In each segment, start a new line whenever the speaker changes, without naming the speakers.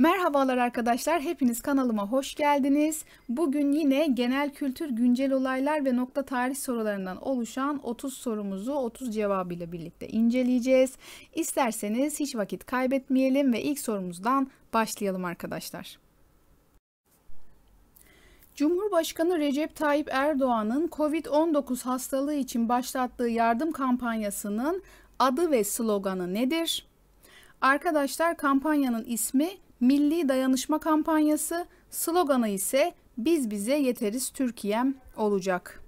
Merhabalar arkadaşlar, hepiniz kanalıma hoş geldiniz. Bugün yine genel kültür, güncel olaylar ve nokta tarih sorularından oluşan 30 sorumuzu 30 cevabıyla birlikte inceleyeceğiz. İsterseniz hiç vakit kaybetmeyelim ve ilk sorumuzdan başlayalım arkadaşlar. Cumhurbaşkanı Recep Tayyip Erdoğan'ın COVID-19 hastalığı için başlattığı yardım kampanyasının adı ve sloganı nedir? Arkadaşlar kampanyanın ismi Milli Dayanışma Kampanyası, sloganı ise Biz bize yeteriz Türkiye'm olacak.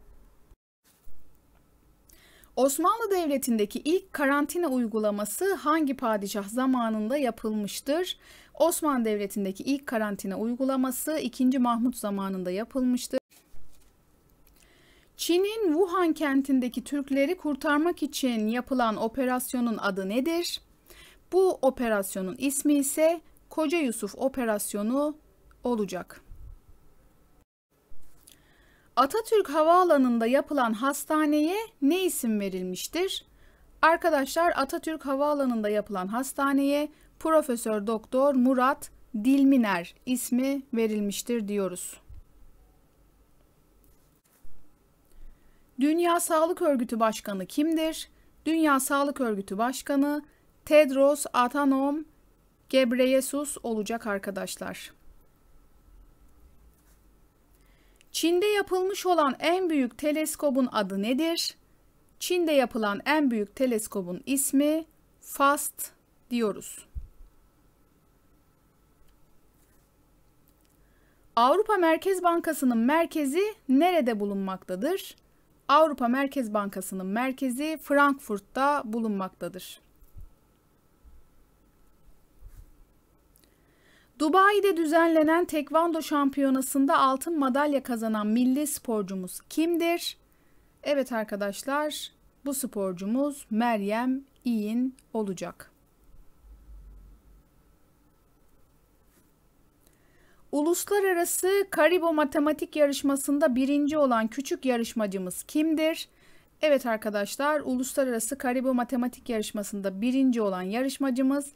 Osmanlı Devleti'ndeki ilk karantina uygulaması hangi padişah zamanında yapılmıştır? Osmanlı Devleti'ndeki ilk karantina uygulaması 2. Mahmut zamanında yapılmıştır. Çin'in Wuhan kentindeki Türkleri kurtarmak için yapılan operasyonun adı nedir? Bu operasyonun ismi ise Koca Yusuf operasyonu olacak. Atatürk Havaalanı'nda yapılan hastaneye ne isim verilmiştir? Arkadaşlar Atatürk Havaalanı'nda yapılan hastaneye Profesör Doktor Murat Dilminer ismi verilmiştir diyoruz. Dünya Sağlık Örgütü Başkanı kimdir? Dünya Sağlık Örgütü Başkanı Tedros Adhanom Gebreyesus olacak arkadaşlar. Çin'de yapılmış olan en büyük teleskobun adı nedir? Çin'de yapılan en büyük teleskobun ismi FAST diyoruz. Avrupa Merkez Bankası'nın merkezi nerede bulunmaktadır? Avrupa Merkez Bankası'nın merkezi Frankfurt'ta bulunmaktadır. Dubai'de düzenlenen tekvando şampiyonasında altın madalya kazanan milli sporcumuz kimdir? Evet arkadaşlar, bu sporcumuz Meryem İyin olacak. Uluslararası Karibo Matematik Yarışması'nda birinci olan küçük yarışmacımız kimdir? Evet arkadaşlar, Uluslararası Karibo Matematik Yarışması'nda birinci olan yarışmacımız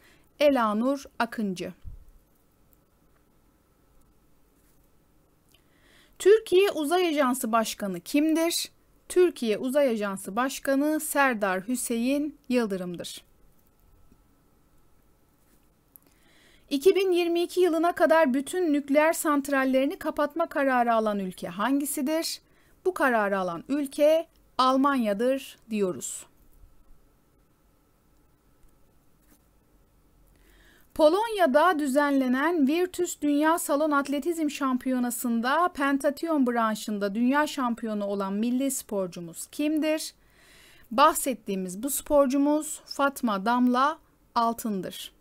Elanur Akıncı. Türkiye Uzay Ajansı Başkanı kimdir? Türkiye Uzay Ajansı Başkanı Serdar Hüseyin Yıldırım'dır. 2022 yılına kadar bütün nükleer santrallerini kapatma kararı alan ülke hangisidir? Bu kararı alan ülke Almanya'dır diyoruz. Polonya'da düzenlenen Virtus Dünya Salon Atletizm Şampiyonası'nda pentatyon branşında dünya şampiyonu olan milli sporcumuz kimdir? Bahsettiğimiz bu sporcumuz Fatma Damla Altın'dır.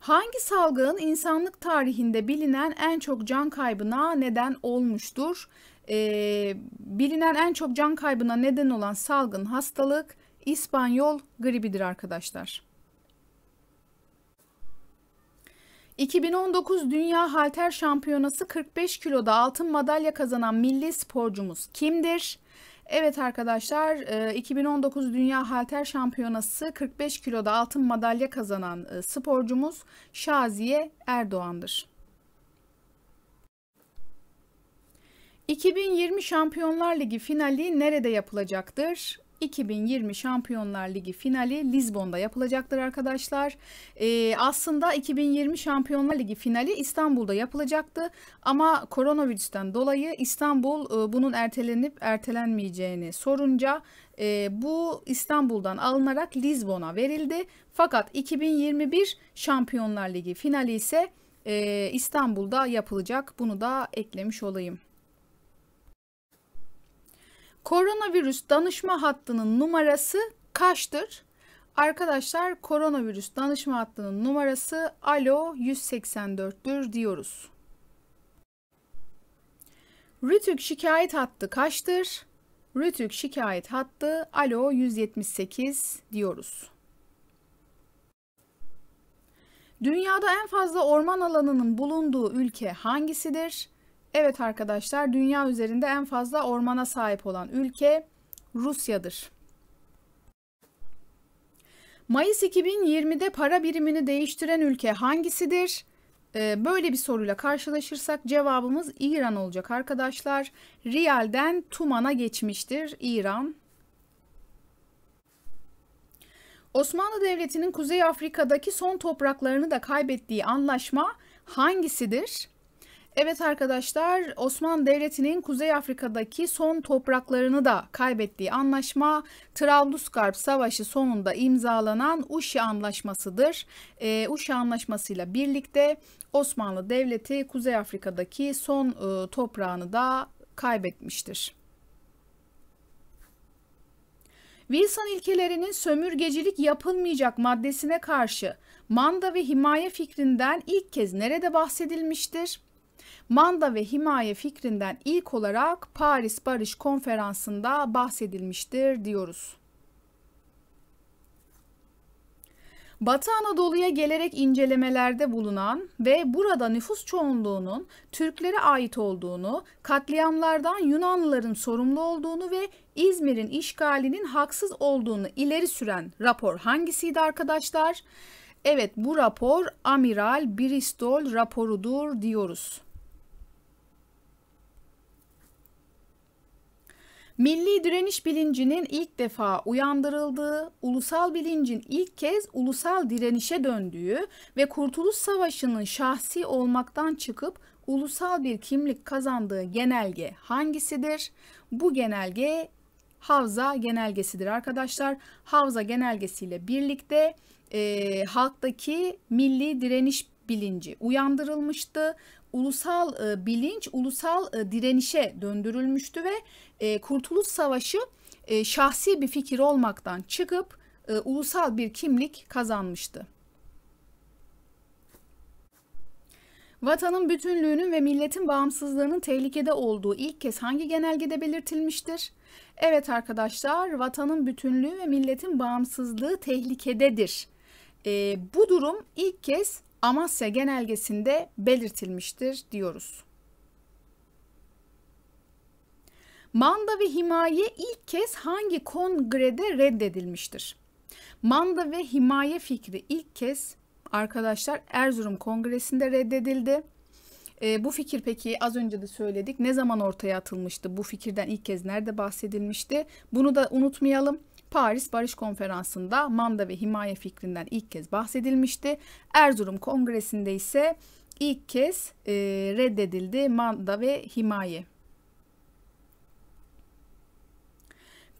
Hangi salgın insanlık tarihinde bilinen en çok can kaybına neden olmuştur? Ee, bilinen en çok can kaybına neden olan salgın hastalık İspanyol gribidir arkadaşlar. 2019 Dünya Halter Şampiyonası 45 kiloda altın madalya kazanan milli sporcumuz kimdir? Evet arkadaşlar 2019 e, Dünya Halter Şampiyonası 45 kiloda altın madalya kazanan e, sporcumuz Şaziye Erdoğan'dır. 2020 Şampiyonlar Ligi finali nerede yapılacaktır? 2020 Şampiyonlar Ligi finali Lizbon'da yapılacaktır arkadaşlar. Ee, aslında 2020 Şampiyonlar Ligi finali İstanbul'da yapılacaktı ama koronavirüsten dolayı İstanbul e, bunun ertelenip ertelenmeyeceğini sorunca e, bu İstanbul'dan alınarak Lizbon'a verildi. Fakat 2021 Şampiyonlar Ligi finali ise e, İstanbul'da yapılacak. Bunu da eklemiş olayım. Koronavirüs danışma hattının numarası kaçtır? Arkadaşlar koronavirüs danışma hattının numarası alo 184'tür diyoruz. Rütük şikayet hattı kaçtır? Rütük şikayet hattı alo 178 diyoruz. Dünyada en fazla orman alanının bulunduğu ülke hangisidir? Evet arkadaşlar, dünya üzerinde en fazla ormana sahip olan ülke Rusya'dır. Mayıs 2020'de para birimini değiştiren ülke hangisidir? Ee, böyle bir soruyla karşılaşırsak cevabımız İran olacak arkadaşlar. Riyal'den Tuman'a geçmiştir İran. Osmanlı Devleti'nin Kuzey Afrika'daki son topraklarını da kaybettiği anlaşma hangisidir? Evet arkadaşlar Osmanlı Devleti'nin Kuzey Afrika'daki son topraklarını da kaybettiği anlaşma Trablusgarp Savaşı sonunda imzalanan Uşi Anlaşması'dır. E, Uşi Anlaşması ile birlikte Osmanlı Devleti Kuzey Afrika'daki son e, toprağını da kaybetmiştir. Wilson ilkelerinin sömürgecilik yapılmayacak maddesine karşı manda ve himaye fikrinden ilk kez nerede bahsedilmiştir? manda ve himaye fikrinden ilk olarak Paris Barış Konferansı'nda bahsedilmiştir diyoruz. Batı Anadolu'ya gelerek incelemelerde bulunan ve burada nüfus çoğunluğunun Türklere ait olduğunu, katliamlardan Yunanlıların sorumlu olduğunu ve İzmir'in işgalinin haksız olduğunu ileri süren rapor hangisiydi arkadaşlar? Evet bu rapor Amiral Bristol raporudur diyoruz. Milli direniş bilincinin ilk defa uyandırıldığı, ulusal bilincin ilk kez ulusal direnişe döndüğü ve Kurtuluş Savaşı'nın şahsi olmaktan çıkıp ulusal bir kimlik kazandığı genelge hangisidir? Bu genelge Havza genelgesidir arkadaşlar. Havza genelgesiyle birlikte e, halktaki milli direniş bilinci uyandırılmıştı ulusal e, bilinç ulusal e, direnişe döndürülmüştü ve e, Kurtuluş Savaşı e, şahsi bir fikir olmaktan çıkıp e, ulusal bir kimlik kazanmıştı. Vatanın bütünlüğünün ve milletin bağımsızlığının tehlikede olduğu ilk kez hangi genelgede belirtilmiştir? Evet arkadaşlar, vatanın bütünlüğü ve milletin bağımsızlığı tehlikededir. E, bu durum ilk kez Amasya genelgesinde belirtilmiştir diyoruz. Manda ve himaye ilk kez hangi kongrede reddedilmiştir? Manda ve himaye fikri ilk kez arkadaşlar Erzurum Kongresi'nde reddedildi. E, bu fikir peki az önce de söyledik. Ne zaman ortaya atılmıştı? Bu fikirden ilk kez nerede bahsedilmişti? Bunu da unutmayalım. Paris Barış Konferansı'nda manda ve himaye fikrinden ilk kez bahsedilmişti. Erzurum Kongresi'nde ise ilk kez e, reddedildi manda ve himaye.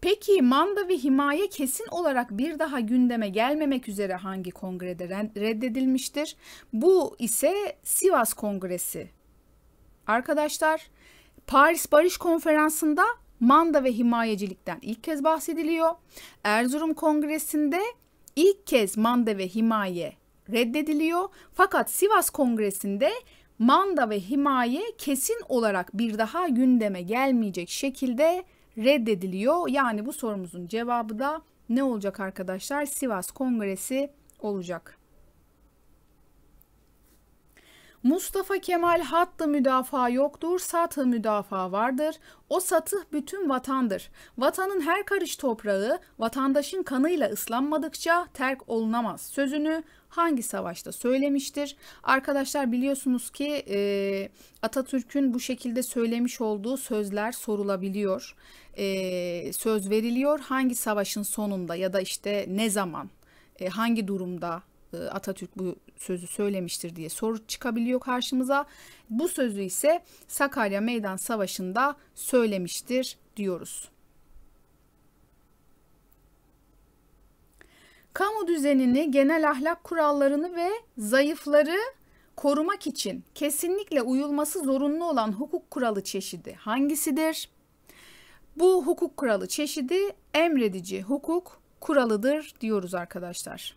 Peki manda ve himaye kesin olarak bir daha gündeme gelmemek üzere hangi kongrede reddedilmiştir? Bu ise Sivas Kongresi. Arkadaşlar Paris Barış Konferansı'nda manda ve himayecilikten ilk kez bahsediliyor. Erzurum Kongresi'nde ilk kez manda ve himaye reddediliyor. Fakat Sivas Kongresi'nde manda ve himaye kesin olarak bir daha gündeme gelmeyecek şekilde reddediliyor. Yani bu sorumuzun cevabı da ne olacak arkadaşlar? Sivas Kongresi olacak. Mustafa Kemal hattı müdafaa yoktur, satı müdafaa vardır. O satıh bütün vatandır. Vatanın her karış toprağı vatandaşın kanıyla ıslanmadıkça terk olunamaz sözünü hangi savaşta söylemiştir? Arkadaşlar biliyorsunuz ki e, Atatürk'ün bu şekilde söylemiş olduğu sözler sorulabiliyor. E, söz veriliyor hangi savaşın sonunda ya da işte ne zaman, e, hangi durumda e, Atatürk bu sözü söylemiştir diye soru çıkabiliyor karşımıza. Bu sözü ise Sakarya Meydan Savaşı'nda söylemiştir diyoruz. Kamu düzenini, genel ahlak kurallarını ve zayıfları korumak için kesinlikle uyulması zorunlu olan hukuk kuralı çeşidi hangisidir? Bu hukuk kuralı çeşidi emredici hukuk kuralıdır diyoruz arkadaşlar.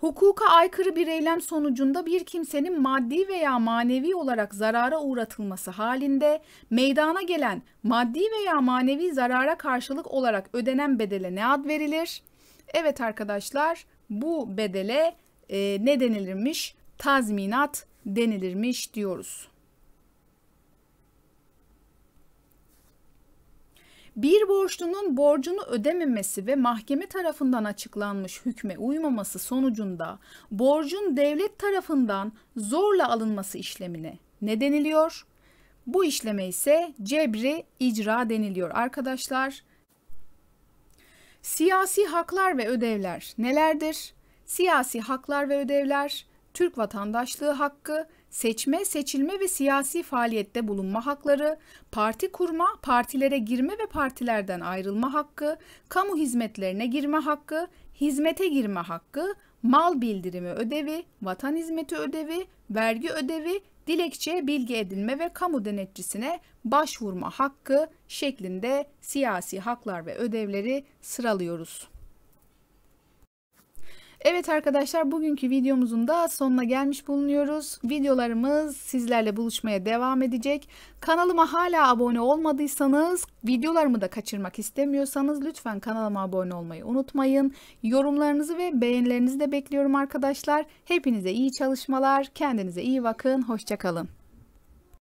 Hukuka aykırı bir eylem sonucunda bir kimsenin maddi veya manevi olarak zarara uğratılması halinde meydana gelen maddi veya manevi zarara karşılık olarak ödenen bedele ne ad verilir? Evet arkadaşlar bu bedele e, ne denilirmiş? Tazminat denilirmiş diyoruz. Bir borçlunun borcunu ödememesi ve mahkeme tarafından açıklanmış hükme uymaması sonucunda borcun devlet tarafından zorla alınması işlemine ne deniliyor? Bu işleme ise cebri icra deniliyor arkadaşlar. Siyasi haklar ve ödevler nelerdir? Siyasi haklar ve ödevler Türk vatandaşlığı hakkı, seçme, seçilme ve siyasi faaliyette bulunma hakları, parti kurma, partilere girme ve partilerden ayrılma hakkı, kamu hizmetlerine girme hakkı, hizmete girme hakkı, mal bildirimi ödevi, vatan hizmeti ödevi, vergi ödevi, dilekçe, bilgi edilme ve kamu denetçisine başvurma hakkı şeklinde siyasi haklar ve ödevleri sıralıyoruz. Evet arkadaşlar bugünkü videomuzun da sonuna gelmiş bulunuyoruz. Videolarımız sizlerle buluşmaya devam edecek. Kanalıma hala abone olmadıysanız, videolarımı da kaçırmak istemiyorsanız lütfen kanalıma abone olmayı unutmayın. Yorumlarınızı ve beğenilerinizi de bekliyorum arkadaşlar. Hepinize iyi çalışmalar, kendinize iyi bakın, hoşçakalın.